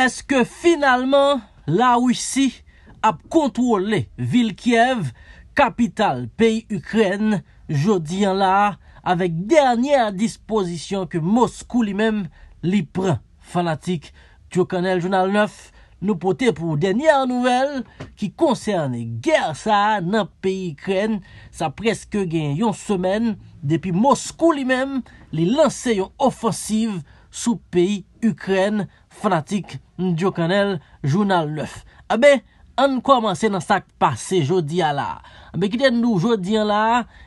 Eske finalman, la Ouissi ap kontrole Vilkiev, kapital peyi Ukren, jodi an la, avek dernyer disposisyon ke Moskou li mem li pran fanatik. Tyo kanel Jounal 9, nou pote pou denyer nouvel ki konserne Gersa nan peyi Ukren, sa preske gen yon semen depi Moskou li mem li lansen yon ofansiv sou peyi Ukren fanatik fanatik. Ndiyo kanel, jounal 9. A be, an kwa manse nan sak pase jodi a la. A be, kiten nou jodi a la,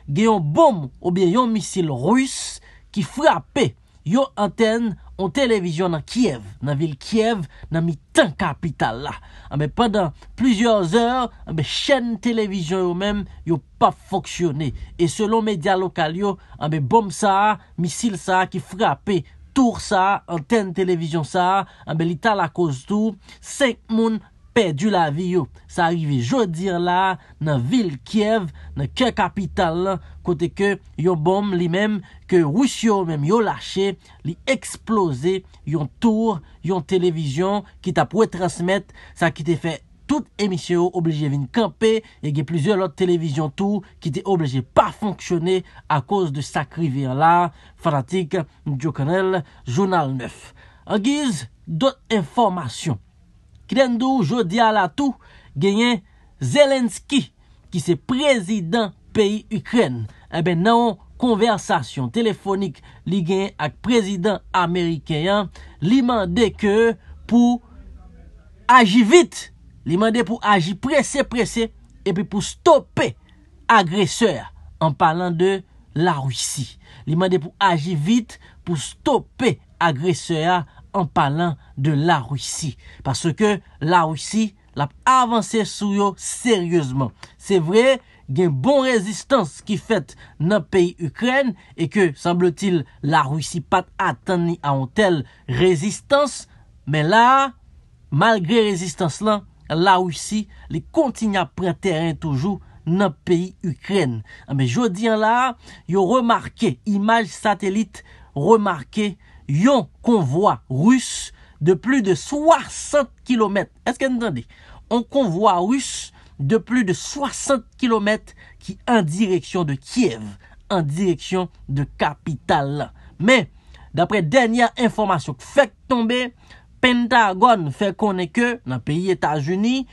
genyon bom ou genyon misil rus ki frapè yo anten ou televizyon nan Kiev, nan vil Kiev, nan mi tan kapital la. A be, pandan plizyeoz or, a be, chen televizyon yo men, yo pa foksyone. E selon media lokal yo, a be, bom sa, misil sa ki frapè tour sa, anten televizyon sa, ambè ah li talakoz tou, 5 moun pèdou la vi yo. Sa arivi jodi la, nan vil Kiev, nan ke kapital la, kote ke yo bom li men, ke wish yo men yo lache, li eksplose yon tour, yon televizyon, ki ta pou e transmèt, sa ki te fè Tout emisyon ou obleje vin kampe, e gen plizyon lot televizyon tou, ki te obleje pa fonksyone a koz de sakri vir la fanatik mdjokanel jounal 9. Angiz, dot informasyon. Kren dou jodi ala tou, genyen Zelenski, ki se prezidant peyi Ukren, e ben nan konversasyon telefonik li gen ak prezidant Amerikeyan, li mande ke pou aji vit Li mande pou aji prese prese epi pou stoppe agreseur an palan de la rwisi. Li mande pou aji vit pou stoppe agreseur an palan de la rwisi. Paske la rwisi lap avanse sou yo seryosman. Se vre gen bon rezistans ki fet nan peyi Ukren e ke semble til la rwisi pat atan ni an tel rezistans. Men la malgre rezistans lan, la Russie les à toujours terrain toujours pays, Ukraine. Ah, mais ukraine. Mais là, là, ont remarqué remarqué, image satellite remarqué yon convoi russe de plus de 60 km. vous entendez Un convoi russe de plus de 60 km qui en direction de Kiev, en direction de capitale. Mais d'après dernière information fait tomber. Pentagon fè konè ke nan peyi Etajouni,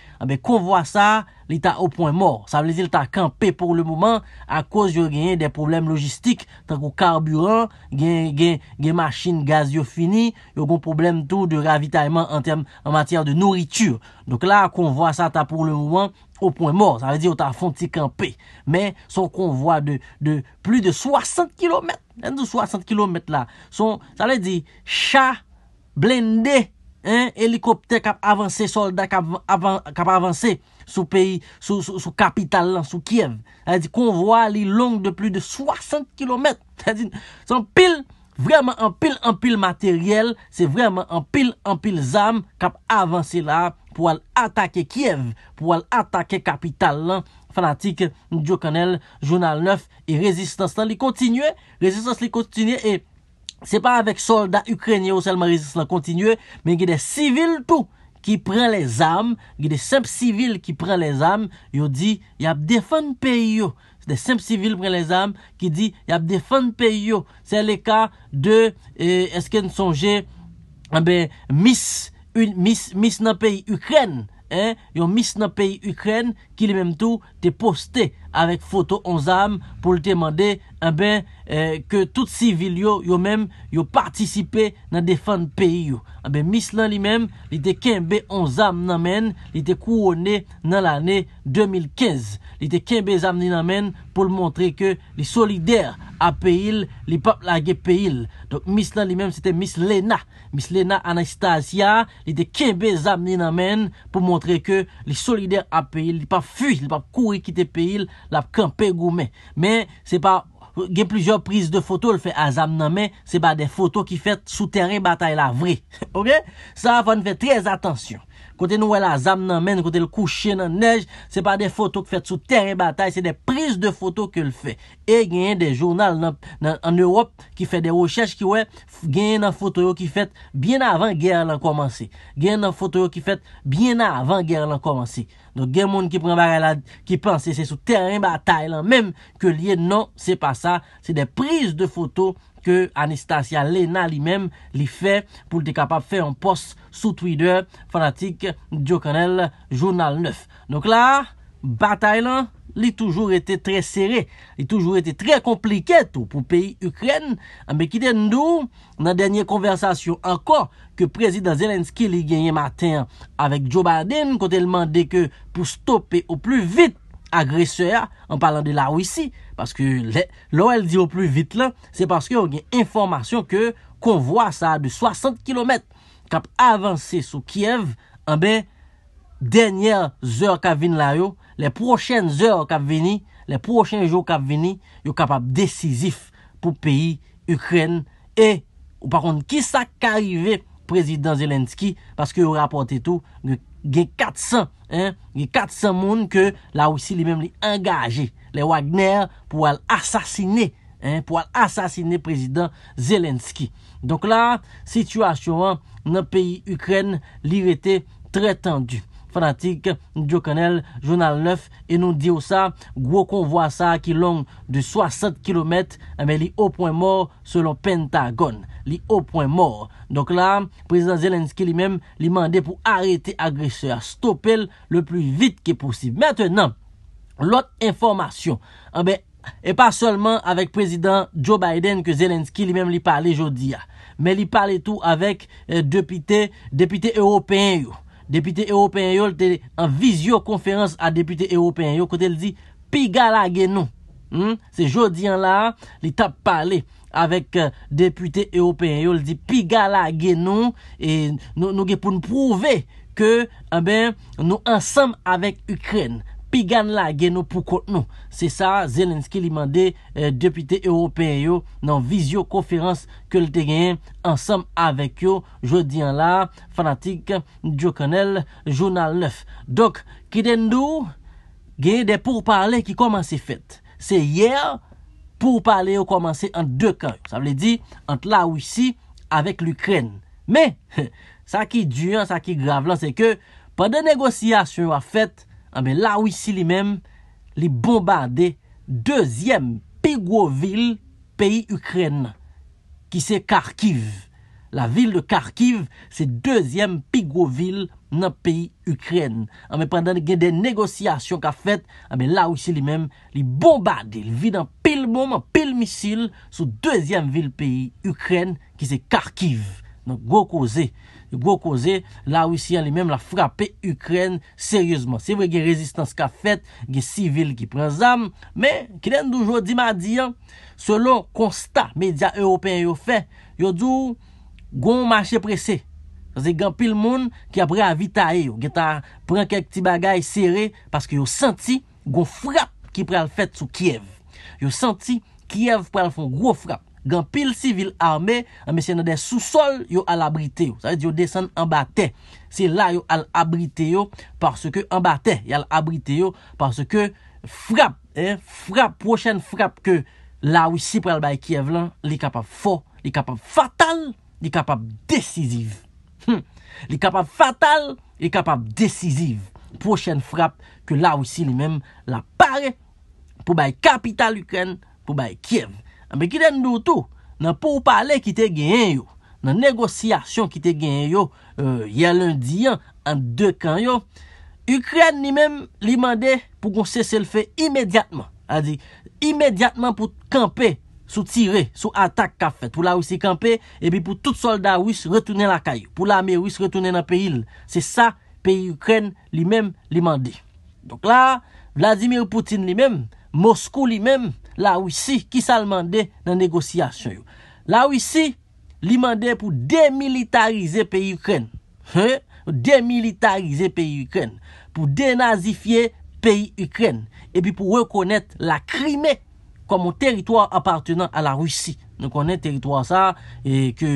konvo sa li ta o poen mor. Sa vle zil ta kampe pou le mouman a koz yo genye de poublem logistik tan ko karburan, genye masjin gaz yo fini, yo kon poublem tou de ravitaiman an mater de nouritur. Donk la konvo sa ta pou le mouman o poen mor. Sa vle zil ta fon ti kampe. Men son konvo de plus de 60 km. Nen di 60 km la. Sa vle zil cha blendè Helikopter kap avanse soldat kap avanse sou kapital lan sou Kiev Konvoi li long de plus de 60 km San pil, vreman an pil an pil materiel Se vreman an pil an pil zam kap avanse la pou al atake Kiev Pou al atake kapital lan Fanatik, Ndiokanel, Jounal 9, e rezistans Lan li kontinye, rezistans li kontinye e Se pa avek soldat Ukrenye ou sel marizis la kontinye, men gen de sivil tou ki pren le zam, gen de semp sivil ki pren le zam, yo di, yab defan peyo. Se de semp sivil pren le zam ki di, yab defan peyo. Se le ka de e, esken sonje mis nan peyi Ukren, eh? yo mis nan peyi Ukren ki li mem tou te poste. avèk foto 11 am pou l te mande abè eh eh, ke tout sivil yo yo mèm yo partisipe nan defan peyi yo. Abè eh mis lan li mèm li te kenbe 11 am nan men li te kouwone nan l anè 2015. Li te kenbe 11 am nan men pou l montre ke li solider ap peyi li pap lage peyi. Donk mis lan li mèm se te mis lèna. Mis lèna Anastasia li te kenbe 11 am nan men pou montre ke li solider ap peyi li pap fuj, li pap kouwine ki te peyi l la kanpe goumen. Men, se pa, gen plizor prise de foto, le fe azam nan men, se pa de foto ki fet sou teren batay la vre. Ok? Sa van fe trez atensyon. Kote nou wè la zam nan men, kote l kouche nan nej, se pa de fotou k fèt sou terren batay, se de priz de fotou ke l fè. E genyen de jounal nan Europe ki fèt de rochèche ki wè, genyen nan fotou yo ki fèt bien avan genyen nan komanse. Genyen nan fotou yo ki fèt bien avan genyen nan komanse. Don geny moun ki pren barè la ki panse, se sou terren batay lan, menm ke liye nan, se pa sa, se de priz de fotou. ke Anastasia Lena li mèm li fè pou li te kapap fè an pos sou Twitter fanatik Diokanel Jounal 9. Donk la, batay lan li toujou etè trè serè, li toujou etè trè komplikè tou pou peyi Ukren. Ambe ki den nou, nan denye konversasyon anko ke prezident Zelenski li genye matin avèk Joe Biden kon telman deke pou stopè ou plu vit. agresya an palan de la Ouissi paske lò el di yo plou vite la se paske yon gen informasyon ke kon vwa sa de 60 km kap avanse sou Kiev an be denyèr zòr kap vin la yo le prochen zòr kap vini le prochen jòr kap vini yo kap ap desizif pou peyi Ukren e ou par kont ki sa ka rive prezident Zelenski paske yo rapote tou yo gen 400, gen 400 moun ke la ou si li men li engaje le Wagner pou al asasine, pou al asasine prezident Zelenski donk la, situasyon nan peyi Ukren, li vete tre tendu fanatik, Djo Kanel, Jounal 9, e nou di ou sa, gwo kon vwa sa, ki long de 60 km, ame li opon mor, selon Pentagon, li opon mor. Donk la, prezident Zelenski li mem, li mande pou arete agreseur, stopel le plus vite ki posib. Mètenan, lot informasyon, ame, eh e pa solman, avek prezident Joe Biden, ke Zelenski li mem li pale jodi ya, me li pale tou avek eh, depite, depite europeen yo, Depité européen yo l te en visio konferans a depité européen yo kote l di pigala genon. Hmm? Se jodi an la li tap pale avèk euh, depité européen yo l di pigala genon e nou ge pou nou prouve ke eh nou ansam avèk Ukreni. Pigan la gen nou pou kont nou. Se sa, Zelenski li mande eh, depite europeen yo nan vizyo konferans ke lte gen ansam avek yo. Jodi an la, fanatik, diyo kanel, jounal 9. Dok, ki den nou, gen de pou parle ki komanse fet. Se yer, pou parle yo komanse an dek an. Sa vle di, an la ou si, avek l'Ukraine. Me, sa ki dyan, sa ki grav lan, se ke, pa de negosyasyon a fet... Ah, la wisi li men li bombade dezyem pigwo vil peyi Ukren ki se Karkiv la vil de Karkiv se dezyem pigwo vil nan peyi Ukren an ah, me prendan gen den negosyasyon ka fet la ah, wisi li men li bombade li vide an pil bomb an pil misil sou dezyem vil peyi Ukren ki se Karkiv Gwo koze, lawisyen li menm la frape Ukren seryosman Se vwe gen rezistans ka fet, gen sivil ki pren zam Men, ki den dou jodi madi an, selon konsta media european yo fe Yo dou gwo manche prese Se gen pil moun ki apre avitae yo Gen ta pren kek ti bagay sere Paske yo senti gwo frape ki pre al fet sou Kiev Yo senti Kiev pre al fon gwo frape Gan pil sivil arme An mesye nan den sousol yo al abrite yo Yo desen an bate Se la yo al abrite yo An bate yo al abrite yo Parce ke frap Prochen eh, frap ke la wisi Pre al bay Kiev lan Li kapap fatal Li kapap desisiv Li kapap fatal Li kapap desisiv hm. Prochen frap ke la wisi La pare pou bay kapital Ukren Pou bay Kiev Ambe ki den nou tou, nan pou ou pale ki te genyen yo, nan negosyasyon ki te genyen yo, euh, ya lundi an, an de kan yo, Ukren ni men li mande pou kon se selfe imediatman. Adi, imediatman pou kampe sou tire, sou atak ka fet, pou la wisi kampe, epi pou tout soldat wisi retounen la kay, pou la ame wisi retounen la pe il. Se sa, pe Ukren li men li mande. Donk la, Vladimir Poutine li men, Moskou li men, La russi ki sal mande nan negosyasyon yo. La russi li mande pou demilitarize peyi Ukren. Demilitarize peyi Ukren. Pou denazifye peyi Ukren. E pi pou rekonnet la krimè komon teritwa apartenan a la russi. Nekonnen teritwa sa e e,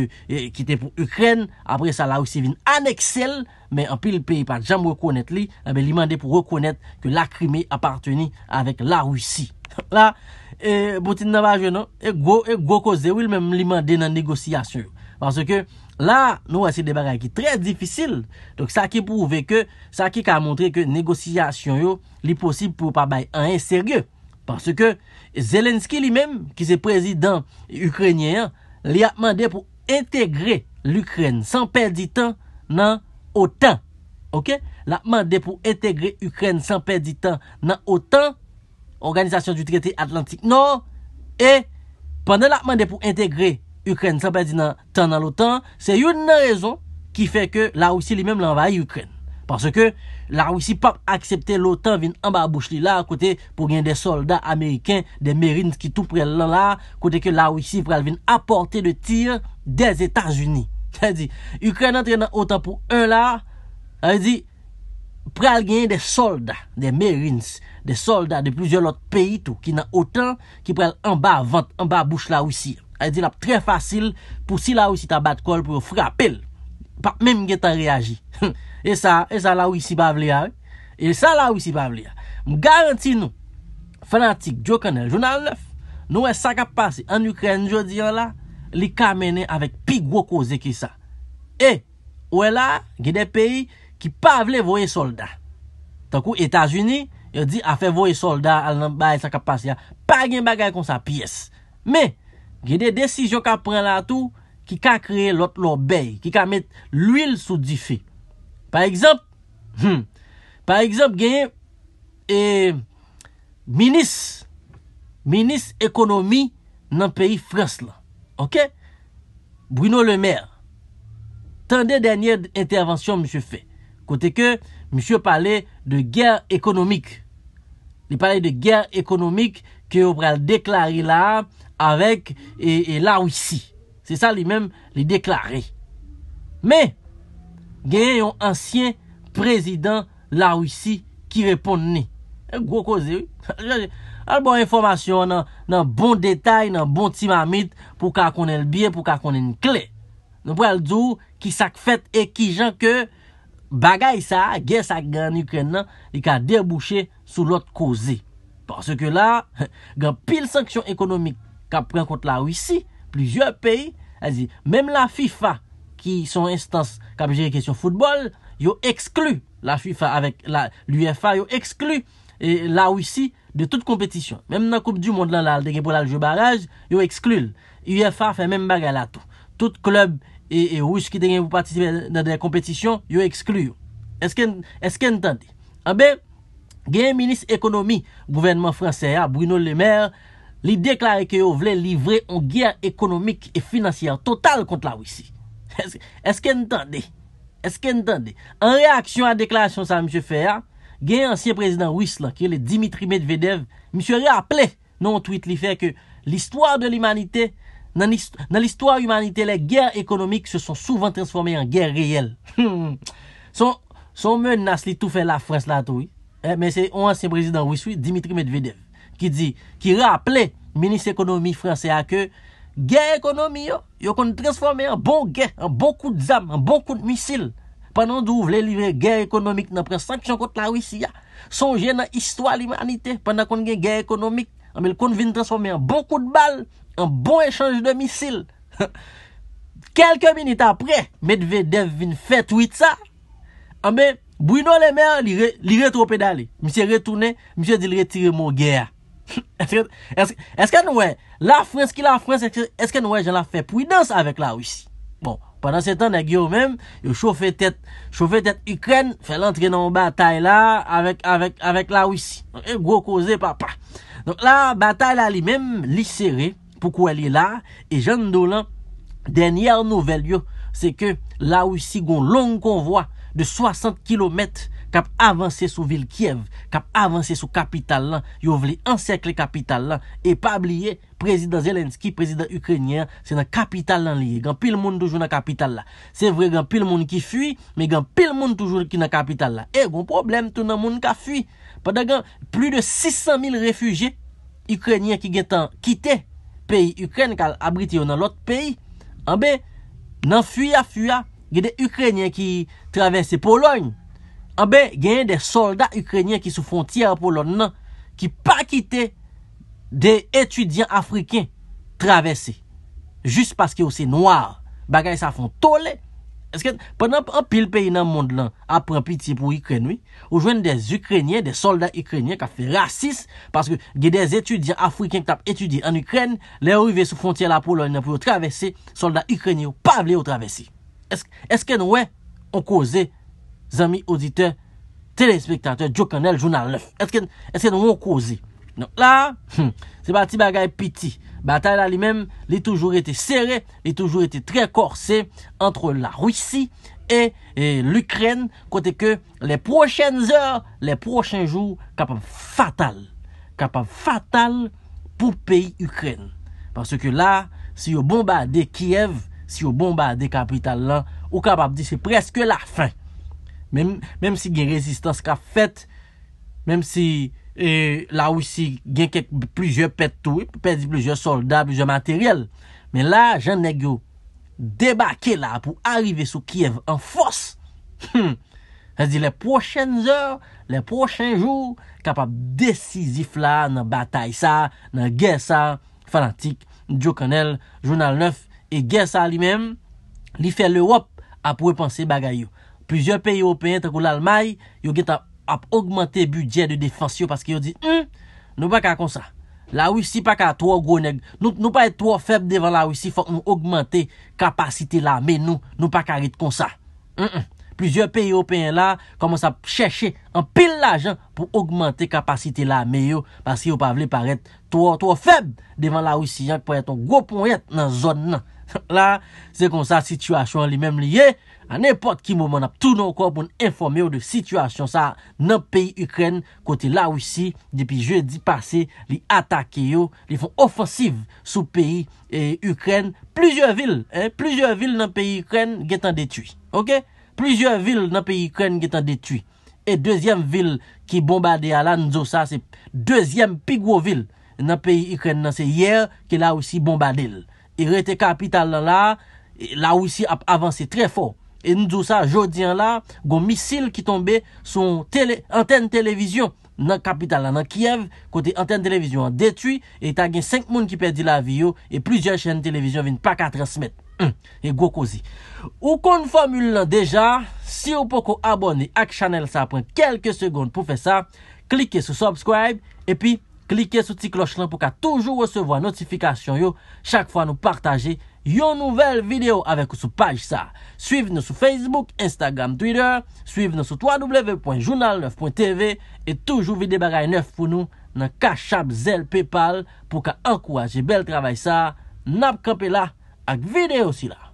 ki te pou Ukren. Apre sa la russi vin aneksel men apil peyi pa jam rekonnet li. Ape eh li mande pou rekonnet ke la krimè aparteni avèk la russi. La russi. E, Boutin Navaje, non? E, e gwo koze, wil mem li mande nan negosyasyon. Parce ke, la, nou ase debar aki, trez difisil. Donc, sa ki pouve ke, sa ki ka montre ke negosyasyon yo, li posib pou pa bay an inserye. Parce ke, Zelensky li mem, ki se prezident Ukrenyen, li ap mande pou integre l'Ukraine, san perdi tan nan otan. Ok? Li ap mande pou integre Ukren san perdi tan nan otan Organisasyon du trete Atlantik Nor E, pande la mande pou integre Ukren, sa pa di nan tan nan l'OTAN Se yon nan rezon Ki fe ke la Roussi li menm l'envaye Ukren Parce ke la Roussi pap aksepte L'OTAN vin an ba bouche li la Kote pou gen de soldat Ameriken De Merint ki tou pre lan la Kote ke la Roussi pre vin aporte de tir De Etats Uni Ukren an tre nan OTAN pou un la A di pral genye de solda, de merins, de solda de plouzyon lot peyi tou, ki nan otan, ki pral anba vant, anba bouch la wisi. Ay di nap tre fasil pou si la wisi ta bat kol pou yo frapel, pa mèm gen ta reagi. E sa, e sa la wisi bavli ya. E sa la wisi bavli ya. Mou garanti nou, fanatik, jokanel, jounal 9, nou e sakap pase an Ukren jodi an oh la, li kamene avèk pig woko zekisa. E, ou e la, gen de peyi, Ki pa vle voye soldat. Takou Etasuni, yo di a fe voye soldat al nan baye sa kapasyan. Pa gen bagay kon sa piyes. Me, gen de desisyon ka pren la tou ki ka kreye lot lor baye. Ki ka met l'uil sou di fe. Par ekzamp, hmm, gen, e, Minis, Minis ekonomi nan peyi Frans la. Ok? Bruno Le Maire. Tande denye intervensyon mi se fey. Kote ke, msye pale de ger ekonomik. Li pale de ger ekonomik ke yo pral deklari la avèk e la wisi. Se sa li mèm li deklari. Mè, genye yon ansyen prezidant la wisi ki repon ni. E gwo koze, wè. Al bon informasyon, nan bon detay, nan bon timamit, pou ka konen l biye, pou ka konen kli. Non pral djou ki sak fèt e ki jan ke Bagay sa, ges ak gran Ukren nan, li ka debouche sou lot koze. Parce ke la, gan pil sanksyon ekonomik ka pren kont la Ouissi, plizye peyi, mèm la FIFA, ki son instance kap jere kèsyon foudbol, yo exclu la FIFA, l'UFA yo exclu e, la Ouissi de tout kompetisyon. Mèm nan koup du monde lan lal, deke pou lal jo bagaj, yo exclu l. UFA e fè mèm bagay la tou. Tout klub, E, e wous ki te gen pou patisive nan den kompetisyon, yo eksklu yo. Eske entande? A be, gen yon minis ekonomi, gouvernement franse a, Bruno Le Maire, li deklare ke yo vle livre yon gyer ekonomik e finansiyan total kont la wousi. Eske entande? Eske entande? En reaksyon a deklarasyon sa, ms. Fer, gen yon ansye prezident wous la, ki e le Dimitri Medvedev, ms. Ri aple non twit li fe ke l'histoire de l'imanite, nan l'histoire oumanite le, gère ekonomik se son souvan transformé en gère reyel. Son men nas li tou fè la fwens la tou, eh, men se yon ansyen brezidant wiswi, Dimitri Medvedev, ki rapple, menis ekonomik franse a ke, gère ekonomik yo, yo kon transformé en bon gère, en bon kout zam, en bon kout misil, panan d'ou vle li vre gère ekonomik nan presaksyon kote la wisi ya, son jè nan histoire oumanite, panan kon gen gère ekonomik, amèl kon vin transformé en bon kout bal, an bon echange de misil. Kelke minute apre, me dve dev vin fet wite sa, an ah, be, Bruno lè mè, li re tropè dalè. Mi se retounè, mi se dilre tire mon gèa. Eske nouè, la Franski la Frans, eske nouè, jè la fè pwidans avèk la Ouissi. Bon, padan se tan nagyo mèm, yo chow fè tèt, chow fè tèt Ukren, fè lè antre nan batay la, avèk la Ouissi. E gro koze, papa. Donk la, batay la li mèm, li serè, Poukou el li la... E jan do lan... Dernier nouvel yo... Se ke la ou si gon long konvoi... De 60 kilometre... Kap avanse sou vil Kiev... Kap avanse sou kapital lan... Yo vle ensekle kapital lan... E pab liye... Prezident Zelenski... Prezident Ukrenyen... Se nan kapital lan liye... Gan pil moun toujou nan kapital la... Se vre gan pil moun ki fuy... Me gan pil moun toujou ki nan kapital la... E gon problem tou nan moun ka fuy... Pa da gan... Plu de 600 mil refugye... Ukrenyen ki getan kite... peyi Ukren kal abriti yo nan lot peyi anbe nan fuy a fuy a gen de Ukrenyen ki travese Polon anbe gen de soldat Ukrenyen ki sou fon tira Polon nan ki pa kite de etudyan Afriken travese juste paske yo se noir bagay sa fon tole Esken, penanp apil peyi nan mond lan apren piti pou Ukrenwi, ou jwen des Ukrenye, des soldat Ukrenye ka fe rasis, paske gede zetudye Afriken tap etudye an Ukren, le ou yve sou fontye la Polon, nan pou yo travesi, soldat Ukrenye ou pavle yo travesi. Esken, esken wè, on koze, zami auditeur, telespektanteur, diokanel, jounal lèf, esken, esken wè on koze? Non la, se bati bagay piti. Batay la li men, li toujou ete sere, li toujou ete tre korsi entre la Rwisi e l'Ukraine. Kote ke, le prochen zor, le prochen jou, kapab fatal. Kapab fatal pou peyi Ukraine. Parce ke la, si yo bombade Kiev, si yo bombade kapital la, ou kapab di se preske la fin. Mem si gen rezistans ka fet, mem si... E la ou si gen kek plizye pet tou, pet di plizye soldat plizye materyel, men la jan negyo, debake la pou arrive sou Kiev en fos hmm, se di le prochen zor, le prochen jou kapap desizif la nan batay sa, nan gen sa fanatik, Joe Connell jounal 9, e gen sa li mem li fe l'Europe apwe panse bagay yo, plizye pe European, takou l'Almay, yo gen ta ap augmente budye de defans yo, paske yo di, hmm, nou pa ka kon sa, la Ouissi pa ka 3 gro neg, nou pa et 3 feb devan la Ouissi, fok nou augmente kapasite la me nou, nou pa karit kon sa, hmm, hmm. plizye pe yo pe en la, koman sa cheshe, an pil la jan, pou augmente kapasite la me yo, paske yo pa vle paret 3 feb, devan la Ouissi, jan pou eton go pon yet nan zon nan, la, se kon sa situasyon li mem liye, e, An epot ki mouman ap tou nou konpoun informe ou de situasyon sa nan peyi Ukren kote la wisi depi jeudi pase li atake yo, li foun ofansiv sou peyi Ukren. Plüzyor vil nan peyi Ukren getan detui. Plüzyor vil nan peyi Ukren getan detui. E dwezyem vil ki bombade ala Ndjosa se dwezyem pigwo vil nan peyi Ukren nan se yer ki la wisi bombade. E rete kapital nan la, la wisi ap avanse tre fòr. E nou dousa, jodi an la, gon misil ki tombe son antenne televizyon nan kapital la, nan Kiev, kote antenne televizyon an detui, e ta gen 5 moun ki perdi la vi yo, e plizien chenne televizyon vin pa 4 asmet, e gokozi. Ou kon formule la deja, si ou poko abone ak chanel sa, pren kelke segonde pou fe sa, klike sou subscribe, e pi klike sou ti kloch lan pou ka toujou recevo a notifikasyon yo, chak fwa nou partaje. Yon nouvel video avèk ou sou paj sa. Suiv nou sou Facebook, Instagram, Twitter. Suiv nou sou www.journal9.tv. E toujou vide bagay nef pou nou nan kachap zel Paypal pou ka ankou aje bel travay sa. Nap kapè la ak video si la.